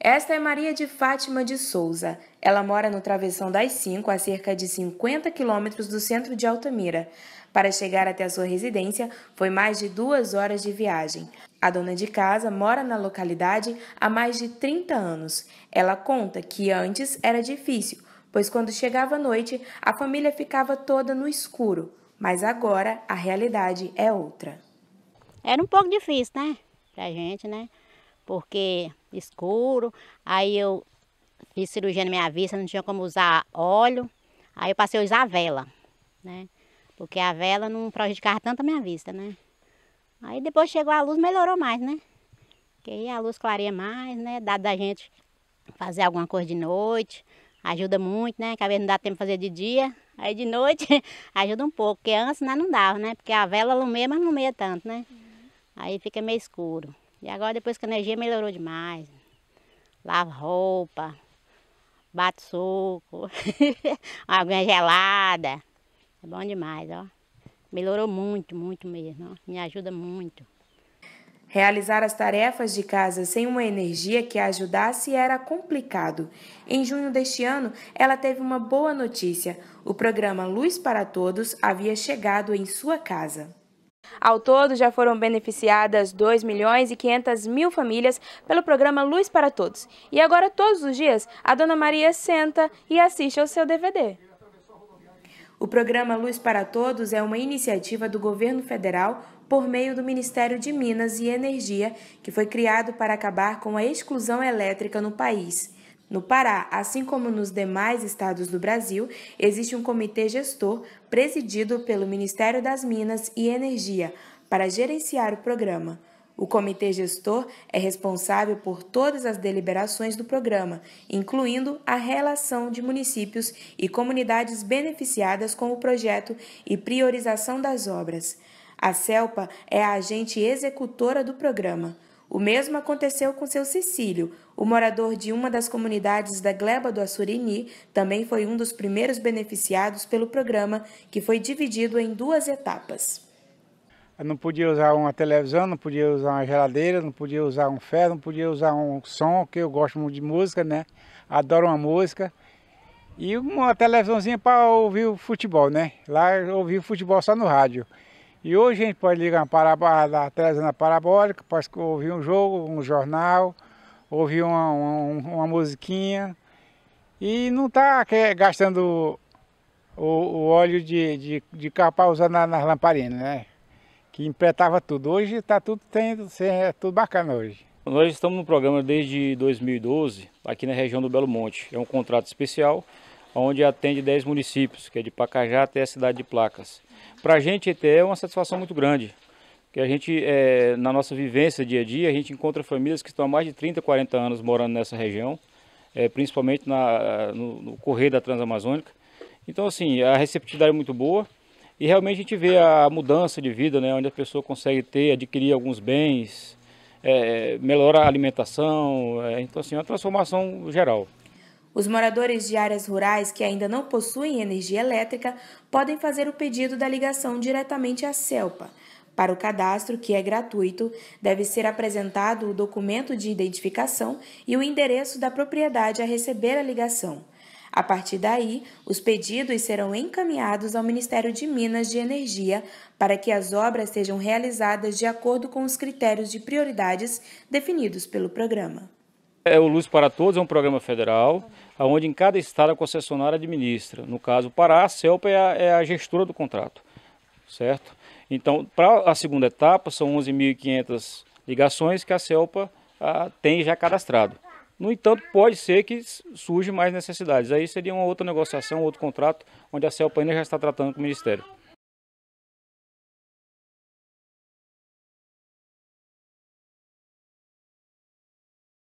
Esta é Maria de Fátima de Souza. Ela mora no Travessão das Cinco, a cerca de 50 quilômetros do centro de Altamira. Para chegar até a sua residência, foi mais de duas horas de viagem. A dona de casa mora na localidade há mais de 30 anos. Ela conta que antes era difícil, pois quando chegava a noite, a família ficava toda no escuro. Mas agora a realidade é outra. Era um pouco difícil, né? Pra gente, né? porque escuro. Aí eu fiz cirurgia na minha vista, não tinha como usar óleo. Aí eu passei a usar a vela, né? Porque a vela não prejudicava tanto a minha vista, né? Aí depois chegou a luz, melhorou mais, né? Porque aí a luz clareia mais, né? Dá da gente fazer alguma coisa de noite, ajuda muito, né? Que às vezes não dá tempo de fazer de dia, aí de noite ajuda um pouco, porque antes né, não dava, né? Porque a vela alumeia, mas não alumeia tanto, né? Uhum. Aí fica meio escuro. E agora depois que a energia melhorou demais. Lavo roupa, bato suco, água gelada. É bom demais, ó. Melhorou muito, muito mesmo. Ó. Me ajuda muito. Realizar as tarefas de casa sem uma energia que a ajudasse era complicado. Em junho deste ano, ela teve uma boa notícia: o programa Luz para Todos havia chegado em sua casa. Ao todo, já foram beneficiadas 2 milhões e 500 mil famílias pelo programa Luz para Todos. E agora, todos os dias, a Dona Maria senta e assiste ao seu DVD. O programa Luz para Todos é uma iniciativa do governo federal por meio do Ministério de Minas e Energia, que foi criado para acabar com a exclusão elétrica no país. No Pará, assim como nos demais estados do Brasil, existe um comitê gestor presidido pelo Ministério das Minas e Energia para gerenciar o programa. O comitê gestor é responsável por todas as deliberações do programa, incluindo a relação de municípios e comunidades beneficiadas com o projeto e priorização das obras. A CELPA é a agente executora do programa. O mesmo aconteceu com seu Cecílio, o morador de uma das comunidades da Gleba do Assurini, também foi um dos primeiros beneficiados pelo programa, que foi dividido em duas etapas. Eu não podia usar uma televisão, não podia usar uma geladeira, não podia usar um ferro, não podia usar um som, que eu gosto muito de música, né? Adoro uma música. E uma televisãozinha para ouvir o futebol, né? Lá eu ouvi o futebol só no rádio. E hoje a gente pode ligar a televisão na parabólica, pode ouvir um jogo, um jornal, ouvir uma, uma, uma musiquinha. E não está gastando o, o, óleo de, de, de capa usando nas lamparinas, né? Que empretava tudo. Hoje está tudo, é tudo bacana hoje. Nós estamos no programa desde 2012, aqui na região do Belo Monte. É um contrato especial onde atende 10 municípios, que é de Pacajá até a cidade de Placas. Para a gente é uma satisfação muito grande, que a gente, é, na nossa vivência dia a dia, a gente encontra famílias que estão há mais de 30, 40 anos morando nessa região, é, principalmente na, no, no da Transamazônica. Então, assim, a receptividade é muito boa e realmente a gente vê a mudança de vida, né, onde a pessoa consegue ter, adquirir alguns bens, é, melhora a alimentação, é, então, assim, é uma transformação geral. Os moradores de áreas rurais que ainda não possuem energia elétrica podem fazer o pedido da ligação diretamente à CELPA. Para o cadastro, que é gratuito, deve ser apresentado o documento de identificação e o endereço da propriedade a receber a ligação. A partir daí, os pedidos serão encaminhados ao Ministério de Minas de Energia para que as obras sejam realizadas de acordo com os critérios de prioridades definidos pelo programa. É o Luz para Todos é um programa federal, onde em cada estado a concessionária administra. No caso, Pará, a CELPA é a, é a gestora do contrato, certo? Então, para a segunda etapa, são 11.500 ligações que a CELPA a, tem já cadastrado. No entanto, pode ser que surjam mais necessidades. Aí seria uma outra negociação, outro contrato, onde a CELPA ainda já está tratando com o Ministério.